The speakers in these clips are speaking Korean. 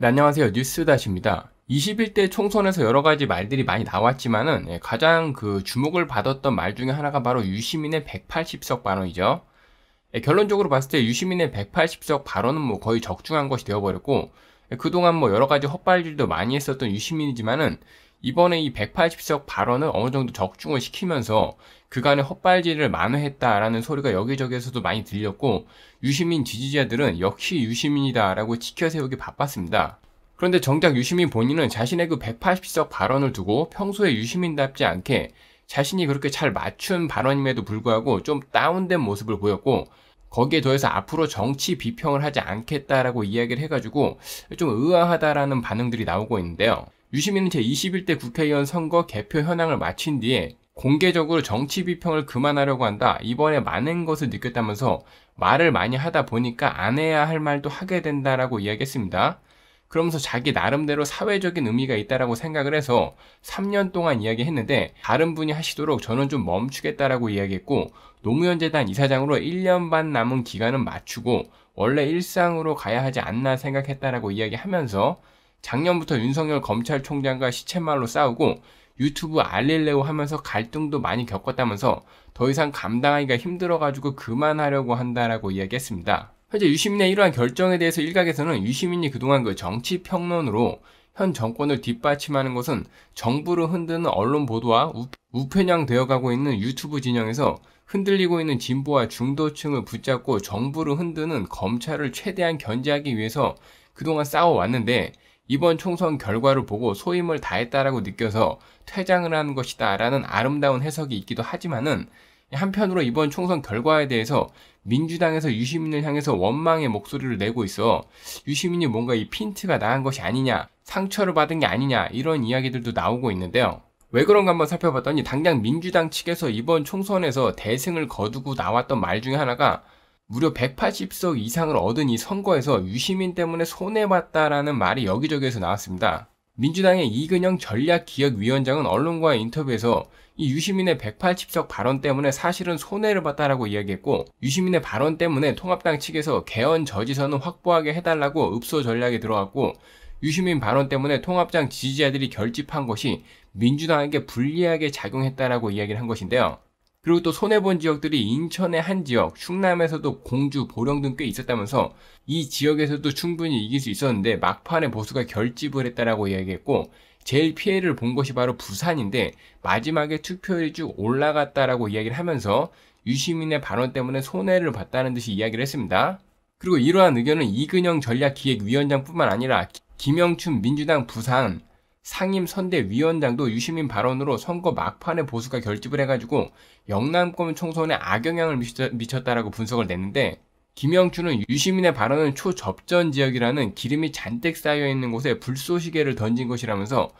네, 안녕하세요. 뉴스다시입니다. 21대 총선에서 여러 가지 말들이 많이 나왔지만은 예, 가장 그 주목을 받았던 말 중에 하나가 바로 유시민의 180석 발언이죠. 예, 결론적으로 봤을 때 유시민의 180석 발언은 뭐 거의 적중한 것이 되어버렸고 예, 그동안 뭐 여러 가지 헛발질도 많이 했었던 유시민이지만은 이번에 이 180석 발언은 어느 정도 적중을 시키면서 그간의 헛발질을 만회했다라는 소리가 여기저기에서도 많이 들렸고 유시민 지지자들은 역시 유시민이다라고 지켜세우기 바빴습니다. 그런데 정작 유시민 본인은 자신의 그 180석 발언을 두고 평소에 유시민답지 않게 자신이 그렇게 잘 맞춘 발언임에도 불구하고 좀 다운된 모습을 보였고 거기에 더해서 앞으로 정치 비평을 하지 않겠다라고 이야기를 해가지고 좀 의아하다라는 반응들이 나오고 있는데요. 유시민은 제21대 국회의원 선거 개표 현황을 마친 뒤에 공개적으로 정치 비평을 그만하려고 한다. 이번에 많은 것을 느꼈다면서 말을 많이 하다 보니까 안 해야 할 말도 하게 된다라고 이야기했습니다. 그러면서 자기 나름대로 사회적인 의미가 있다라고 생각을 해서 3년 동안 이야기했는데 다른 분이 하시도록 저는 좀 멈추겠다라고 이야기했고 노무현 재단 이사장으로 1년 반 남은 기간은 맞추고 원래 일상으로 가야 하지 않나 생각했다라고 이야기하면서 작년부터 윤석열 검찰총장과 시체말로 싸우고 유튜브 알릴레오 하면서 갈등도 많이 겪었다면서 더 이상 감당하기가 힘들어가지고 그만하려고 한다라고 이야기했습니다. 현재 유시민의 이러한 결정에 대해서 일각에서는 유시민이 그동안 그 정치 평론으로 현 정권을 뒷받침하는 것은 정부를 흔드는 언론 보도와 우편향되어 가고 있는 유튜브 진영에서 흔들리고 있는 진보와 중도층을 붙잡고 정부를 흔드는 검찰을 최대한 견제하기 위해서 그동안 싸워왔는데 이번 총선 결과를 보고 소임을 다했다라고 느껴서 퇴장을 한 것이다라는 아름다운 해석이 있기도 하지만은 한편으로 이번 총선 결과에 대해서 민주당에서 유시민을 향해서 원망의 목소리를 내고 있어 유시민이 뭔가 이 핀트가 나은 것이 아니냐 상처를 받은 게 아니냐 이런 이야기들도 나오고 있는데요. 왜 그런가 한번 살펴봤더니 당장 민주당 측에서 이번 총선에서 대승을 거두고 나왔던 말 중에 하나가 무려 180석 이상을 얻은 이 선거에서 유시민 때문에 손해봤다라는 말이 여기저기에서 나왔습니다. 민주당의 이근영 전략기획위원장은 언론과의 인터뷰에서 이 유시민의 180석 발언 때문에 사실은 손해를 봤다라고 이야기했고 유시민의 발언 때문에 통합당 측에서 개헌 저지선을 확보하게 해달라고 읍소 전략이 들어갔고 유시민 발언 때문에 통합당 지지자들이 결집한 것이 민주당에게 불리하게 작용했다라고 이야기를 한 것인데요. 그리고 또 손해본 지역들이 인천의 한 지역, 충남에서도 공주, 보령 등 꽤 있었다면서 이 지역에서도 충분히 이길 수 있었는데 막판에 보수가 결집을 했다라고 이야기했고 제일 피해를 본 것이 바로 부산인데 마지막에 투표율이 쭉 올라갔다라고 이야기를 하면서 유시민의 발언 때문에 손해를 봤다는 듯이 이야기를 했습니다. 그리고 이러한 의견은 이근영 전략기획위원장뿐만 아니라 김영춘 민주당 부산, 상임선대위원장도 유시민 발언으로 선거 막판에 보수가 결집을 해가지고 영남권 총선에 악영향을 미쳤다라고 분석을 냈는데 김영춘은 유시민의 발언은 초접전 지역이라는 기름이 잔뜩 쌓여있는 곳에 불쏘시개를 던진 것이라면서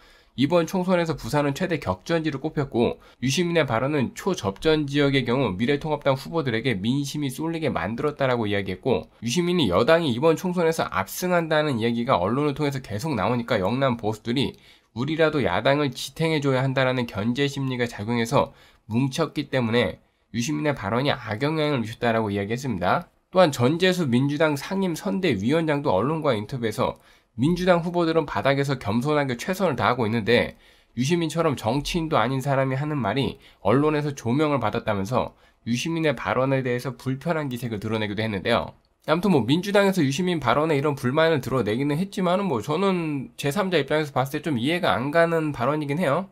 이번 총선에서 부산은 최대 격전지로 꼽혔고 유시민의 발언은 초접전 지역의 경우 미래통합당 후보들에게 민심이 쏠리게 만들었다라고 이야기했고 유시민이 여당이 이번 총선에서 압승한다는 이야기가 언론을 통해서 계속 나오니까 영남 보수들이 우리라도 야당을 지탱해줘야 한다라는 견제 심리가 작용해서 뭉쳤기 때문에 유시민의 발언이 악영향을 미쳤다라고 이야기했습니다. 또한 전재수 민주당 상임 선대위원장도 언론과 인터뷰에서 민주당 후보들은 바닥에서 겸손하게 최선을 다하고 있는데 유시민처럼 정치인도 아닌 사람이 하는 말이 언론에서 조명을 받았다면서 유시민의 발언에 대해서 불편한 기색을 드러내기도 했는데요. 아무튼 뭐 민주당에서 유시민 발언에 이런 불만을 드러내기는 했지만은 뭐 저는 제3자 입장에서 봤을 때 좀 이해가 안 가는 발언이긴 해요.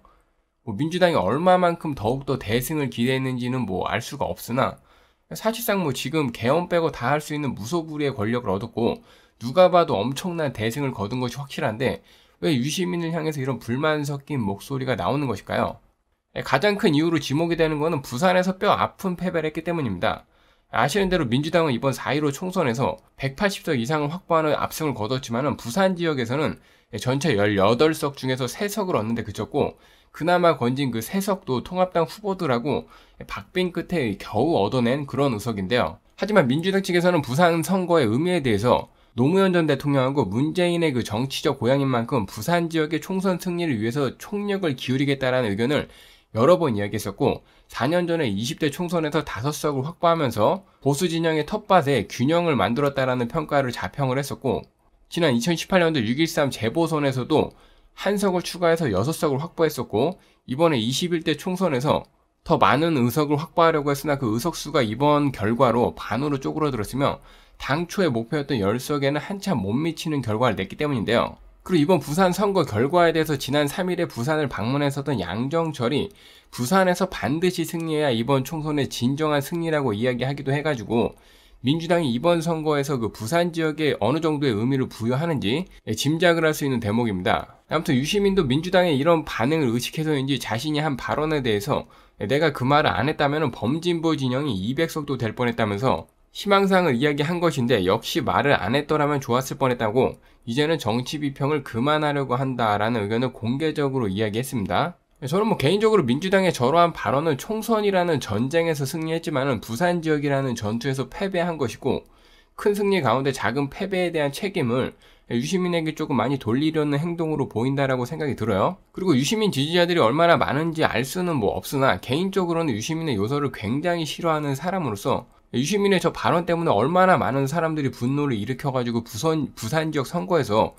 뭐 민주당이 얼마만큼 더욱더 대승을 기대했는지는 뭐 알 수가 없으나 사실상 뭐 지금 개헌 빼고 다 할 수 있는 무소불위의 권력을 얻었고 누가 봐도 엄청난 대승을 거둔 것이 확실한데 왜 유시민을 향해서 이런 불만 섞인 목소리가 나오는 것일까요? 예, 가장 큰 이유로 지목이 되는 것은 부산에서 뼈 아픈 패배를 했기 때문입니다. 아시는 대로 민주당은 이번 4.15 총선에서 180석 이상을 확보하는 압승을 거뒀지만 부산 지역에서는 전체 18석 중에서 3석을 얻는데 그쳤고 그나마 건진 그 3석도 통합당 후보들하고 박빙 끝에 겨우 얻어낸 그런 의석인데요. 하지만 민주당 측에서는 부산 선거의 의미에 대해서 노무현 전 대통령하고 문재인의 그 정치적 고향인 만큼 부산 지역의 총선 승리를 위해서 총력을 기울이겠다라는 의견을 여러 번 이야기했었고 4년 전에 20대 총선에서 5석을 확보하면서 보수 진영의 텃밭에 균형을 만들었다라는 평가를 자평을 했었고 지난 2018년도 6.13 재보선에서도 한 석을 추가해서 6석을 확보했었고 이번에 21대 총선에서 더 많은 의석을 확보하려고 했으나 그 의석수가 이번 결과로 반으로 쪼그러들었으며 당초의 목표였던 10석에는 한참 못 미치는 결과를 냈기 때문인데요. 그리고 이번 부산 선거 결과에 대해서 지난 3일에 부산을 방문했었던 양정철이 부산에서 반드시 승리해야 이번 총선의 진정한 승리라고 이야기하기도 해가지고 민주당이 이번 선거에서 그 부산 지역에 어느 정도의 의미를 부여하는지 짐작을 할 수 있는 대목입니다. 아무튼 유시민도 민주당의 이런 반응을 의식해서인지 자신이 한 발언에 대해서 내가 그 말을 안 했다면 범진보 진영이 200석도 될 뻔했다면서 희망상을 이야기한 것인데 역시 말을 안 했더라면 좋았을 뻔했다고 이제는 정치 비평을 그만하려고 한다라는 의견을 공개적으로 이야기했습니다. 저는 뭐 개인적으로 민주당의 저러한 발언은 총선이라는 전쟁에서 승리했지만은 부산 지역이라는 전투에서 패배한 것이고 큰 승리 가운데 작은 패배에 대한 책임을 유시민에게 조금 많이 돌리려는 행동으로 보인다라고 생각이 들어요. 그리고 유시민 지지자들이 얼마나 많은지 알 수는 뭐 없으나 개인적으로는 유시민의 요소를 굉장히 싫어하는 사람으로서 유시민의 저 발언 때문에 얼마나 많은 사람들이 분노를 일으켜가지고 부산, 부산 지역 선거에서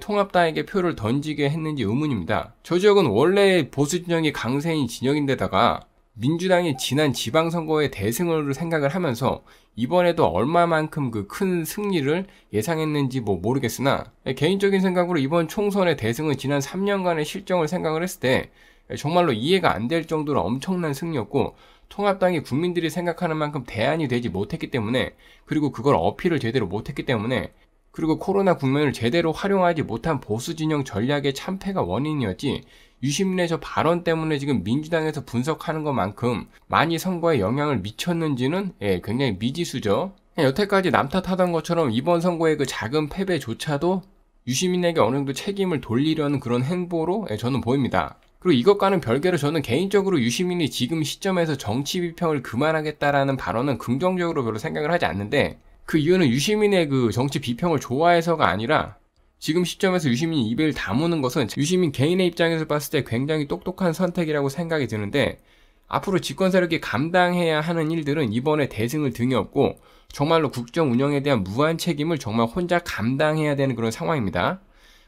통합당에게 표를 던지게 했는지 의문입니다. 저 지역은 원래 보수 진영이 강세인 진영인데다가 민주당이 지난 지방선거의 대승을 생각을 하면서 이번에도 얼마만큼 그 큰 승리를 예상했는지 뭐 모르겠으나 개인적인 생각으로 이번 총선의 대승은 지난 3년간의 실정을 생각을 했을 때 정말로 이해가 안 될 정도로 엄청난 승리였고 통합당이 국민들이 생각하는 만큼 대안이 되지 못했기 때문에 그리고 그걸 어필을 제대로 못했기 때문에 그리고 코로나 국면을 제대로 활용하지 못한 보수 진영 전략의 참패가 원인이었지 유시민의 저 발언 때문에 지금 민주당에서 분석하는 것만큼 많이 선거에 영향을 미쳤는지는 예, 굉장히 미지수죠. 여태까지 남탓하던 것처럼 이번 선거의 그 작은 패배조차도 유시민에게 어느 정도 책임을 돌리려는 그런 행보로 예, 저는 보입니다. 그리고 이것과는 별개로 저는 개인적으로 유시민이 지금 시점에서 정치 비평을 그만하겠다라는 발언은 긍정적으로 별로 생각을 하지 않는데 그 이유는 유시민의 그 정치 비평을 좋아해서가 아니라 지금 시점에서 유시민이 입을 다무는 것은 유시민 개인의 입장에서 봤을 때 굉장히 똑똑한 선택이라고 생각이 드는데 앞으로 집권 세력이 감당해야 하는 일들은 이번에 대승을 등에 업고 정말로 국정 운영에 대한 무한 책임을 정말 혼자 감당해야 되는 그런 상황입니다.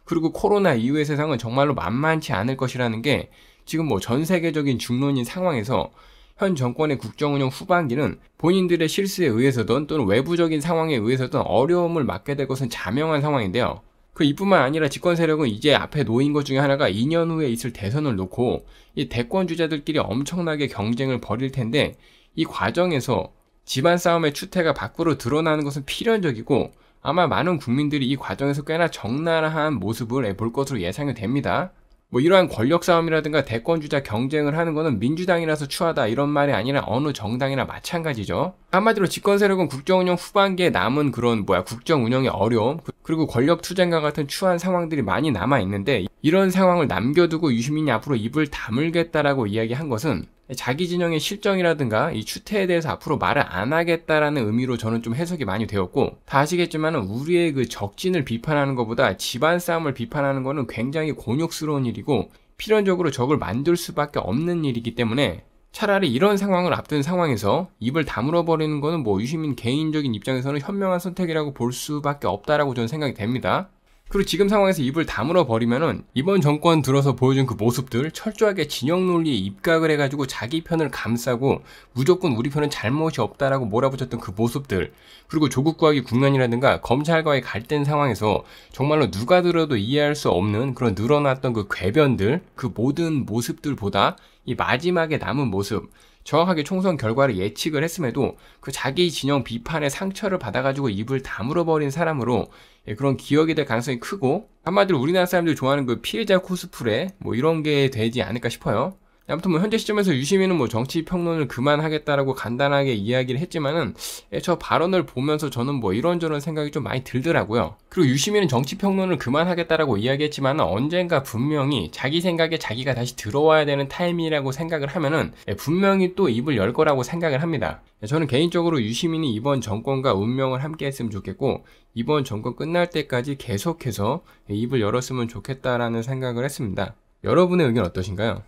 그리고 코로나 이후의 세상은 정말로 만만치 않을 것이라는 게 지금 뭐 전 세계적인 중론인 상황에서 현 정권의 국정운영 후반기는 본인들의 실수에 의해서든 또는 외부적인 상황에 의해서든 어려움을 맞게 될 것은 자명한 상황인데요. 그 이뿐만 아니라 집권 세력은 이제 앞에 놓인 것 중에 하나가 2년 후에 있을 대선을 놓고 이 대권 주자들끼리 엄청나게 경쟁을 벌일 텐데 이 과정에서 집안 싸움의 추태가 밖으로 드러나는 것은 필연적이고 아마 많은 국민들이 이 과정에서 꽤나 적나라한 모습을 예, 볼 것으로 예상이 됩니다. 뭐 이러한 권력 싸움이라든가 대권주자 경쟁을 하는 것은 민주당이라서 추하다 이런 말이 아니라 어느 정당이나 마찬가지죠. 한마디로 집권 세력은 국정 운영 후반기에 남은 그런 뭐야 국정 운영의 어려움 그- 그리고 권력 투쟁과 같은 추한 상황들이 많이 남아 있는데 이런 상황을 남겨두고 유시민이 앞으로 입을 다물겠다라고 이야기한 것은 자기 진영의 실정이라든가 이 추태에 대해서 앞으로 말을 안 하겠다라는 의미로 저는 좀 해석이 많이 되었고 다 아시겠지만 우리의 그 적진을 비판하는 것보다 집안 싸움을 비판하는 것은 굉장히 곤욕스러운 일이고 필연적으로 적을 만들 수밖에 없는 일이기 때문에 차라리 이런 상황을 앞둔 상황에서 입을 다물어 버리는 것은 뭐 유시민 개인적인 입장에서는 현명한 선택이라고 볼 수밖에 없다라고 저는 생각이 됩니다. 그리고 지금 상황에서 입을 다물어 버리면은 이번 정권 들어서 보여준 그 모습들 철저하게 진영 논리에 입각을 해가지고 자기 편을 감싸고 무조건 우리 편은 잘못이 없다라고 몰아붙였던 그 모습들 그리고 조국과의 국면이라든가 검찰과의 갈등 상황에서 정말로 누가 들어도 이해할 수 없는 그런 늘어났던 그 궤변들 그 모든 모습들보다 이 마지막에 남은 모습 정확하게 총선 결과를 예측을 했음에도 그 자기 진영 비판에 상처를 받아가지고 입을 다물어버린 사람으로 예, 그런 기억이 될 가능성이 크고 한마디로 우리나라 사람들이 좋아하는 그 피해자 코스프레 뭐 이런 게 되지 않을까 싶어요. 아무튼 뭐 현재 시점에서 유시민은 뭐 정치 평론을 그만하겠다라고 간단하게 이야기를 했지만은 예, 저 발언을 보면서 저는 뭐 이런저런 생각이 좀 많이 들더라고요. 그리고 유시민은 정치 평론을 그만하겠다라고 이야기했지만 언젠가 분명히 자기 생각에 자기가 다시 들어와야 되는 타이밍이라고 생각을 하면은 예, 분명히 또 입을 열 거라고 생각을 합니다. 예, 저는 개인적으로 유시민이 이번 정권과 운명을 함께 했으면 좋겠고 이번 정권 끝날 때까지 계속해서 입을 열었으면 좋겠다라는 생각을 했습니다. 여러분의 의견 어떠신가요?